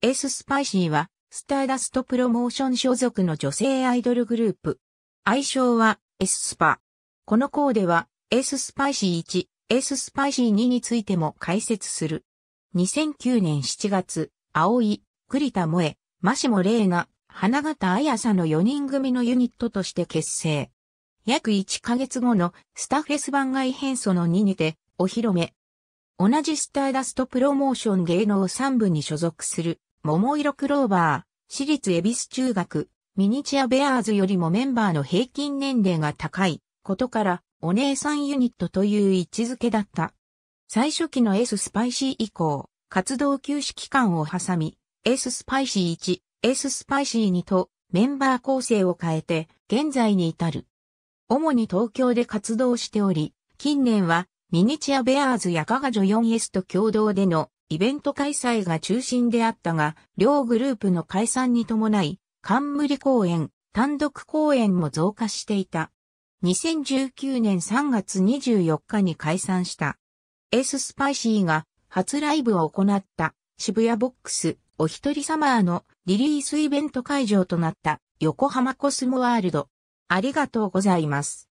エーススパイシーは、スターダストプロモーション所属の女性アイドルグループ。愛称は、エススパ。このコーデは、エーススパイシー1、エーススパイシー2についても解説する。2009年7月、青井、栗田萌え、マシモレイが、花形綾さの4人組のユニットとして結成。約1ヶ月後のスタッフェス番外編その2にて、お披露目。同じスターダストプロモーション芸能3部に所属する桃色クローバー、私立恵比寿中学、ミニチュアベアーズよりもメンバーの平均年齢が高いことから、お姉さんユニットという位置づけだった。最初期の S スパイシー以降、活動休止期間を挟み、S スパイシー1、S スパイシー2とメンバー構成を変えて、現在に至る。主に東京で活動しており、近年はミニチュアベアーズやガジ女 4S と共同でのイベント開催が中心であったが、両グループの解散に伴い、冠公演、単独公演も増加していた。2019年3月24日に解散した。エーススパイシーが初ライブを行った渋谷ボックスお一人様のリリースイベント会場となった横浜コスモワールド。ありがとうございます。